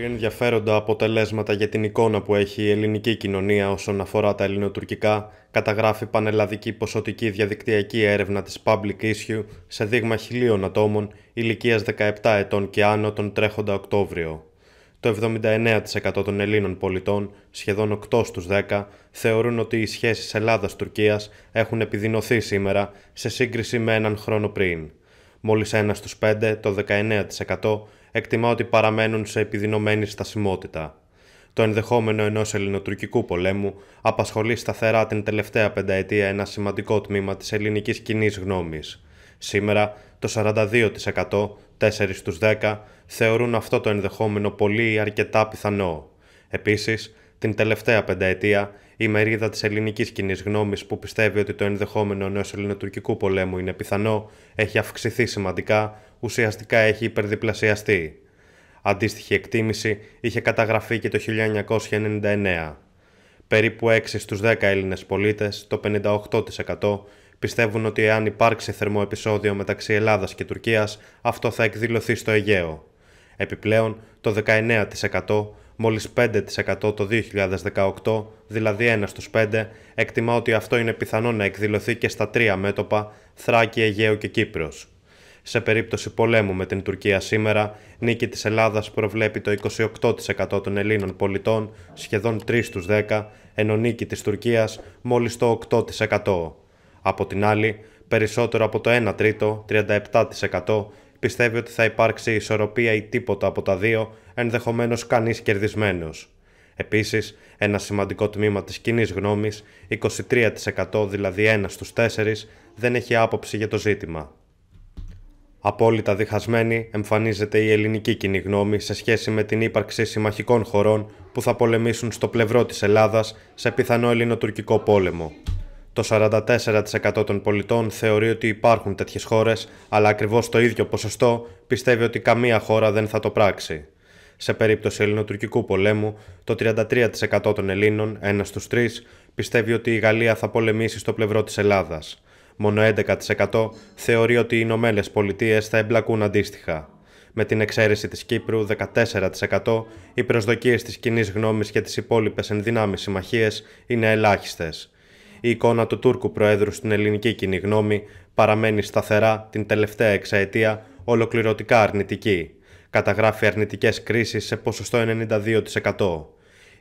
πολύ ενδιαφέροντα αποτελέσματα για την εικόνα που έχει η ελληνική κοινωνία όσον αφορά τα ελληνοτουρκικά, καταγράφει πανελλαδική ποσοτική διαδικτυακή έρευνα της Public Issue σε δείγμα χιλίων ατόμων ηλικίας 17 ετών και άνω τον τρέχοντα Οκτώβριο. Το 79% των Ελλήνων πολιτών, σχεδόν 8 στους 10, θεωρούν ότι οι σχέσεις Ελλάδας-Τουρκίας έχουν επιδεινωθεί σήμερα σε σύγκριση με έναν χρόνο πριν. Μόλις ένα στους 5, το 19%, εκτιμά ότι παραμένουν σε επιδεινωμένη στασιμότητα. Το ενδεχόμενο ενός ελληνοτουρκικού πολέμου απασχολεί σταθερά την τελευταία πενταετία ένα σημαντικό τμήμα της ελληνικής κοινής γνώμης. Σήμερα, το 42%, 4 10, θεωρούν αυτό το ενδεχόμενο πολύ ή αρκετά πιθανό. Επίσης, την τελευταία πενταετία, η μερίδα της ελληνικής κοινής γνώμης που πιστεύει ότι το ενδεχόμενο ενό ελληνοτουρκικού πολέμου είναι πιθανό έχει αυξηθεί σημαντικά, ουσιαστικά έχει υπερδιπλασιαστεί. Αντίστοιχη εκτίμηση είχε καταγραφεί και το 1999. Περίπου 6 στους 10 Έλληνες πολίτες, το 58%, πιστεύουν ότι εάν υπάρξει θερμό επεισόδιο μεταξύ Ελλάδας και Τουρκίας, αυτό θα εκδηλωθεί στο Αιγαίο. Επιπλέον, το 19% μόλις 5% το 2018, δηλαδή 1 στους 5, εκτιμά ότι αυτό είναι πιθανό να εκδηλωθεί και στα τρία μέτωπα, Θράκη, Αιγαίο και Κύπρος. Σε περίπτωση πολέμου με την Τουρκία σήμερα, νίκη της Ελλάδας προβλέπει το 28% των Ελλήνων πολιτών, σχεδόν 3 στους 10, ενώ νίκη της Τουρκίας μόλις το 8%. Από την άλλη, περισσότερο από το 1 τρίτο, 37%, πιστεύει ότι θα υπάρξει ισορροπία ή τίποτα από τα δύο, ενδεχομένως κανείς κερδισμένος. Επίσης, ένα σημαντικό τμήμα της κοινή γνώμης, 23% δηλαδή ένα στους 4, δεν έχει άποψη για το ζήτημα. Απόλυτα διχασμένη εμφανίζεται η ελληνική κοινή γνώμη σε σχέση με την ύπαρξη συμμαχικών χωρών που θα πολεμήσουν στο πλευρό της Ελλάδας σε πιθανό ελληνοτουρκικό πόλεμο. Το 44% των πολιτών θεωρεί ότι υπάρχουν τέτοιες χώρες, αλλά ακριβώς το ίδιο ποσοστό πιστεύει ότι καμία χώρα δεν θα το πράξει. Σε περίπτωση ελληνοτουρκικού πολέμου, το 33% των Ελλήνων, ένας στους τρεις, πιστεύει ότι η Γαλλία θα πολεμήσει στο πλευρό της Ελλάδας. Μόνο 11% θεωρεί ότι οι Ηνωμένες Πολιτείες θα εμπλακούν αντίστοιχα. Με την εξαίρεση της Κύπρου 14%, οι προσδοκίες της κοινή γνώμης και τις υπόλοιπες ενδυνάμεις συμμαχίες είναι ελάχιστες η εικόνα του Τούρκου Προέδρου στην ελληνική κοινή γνώμη παραμένει σταθερά την τελευταία εξαετία ολοκληρωτικά αρνητική. Καταγράφει αρνητικές κρίσεις σε ποσοστό 92%.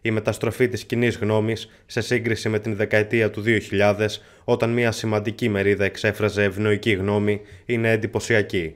Η μεταστροφή της κοινής γνώμης σε σύγκριση με την δεκαετία του 2000, όταν μια σημαντική μερίδα εξέφραζε ευνοϊκή γνώμη, είναι εντυπωσιακή.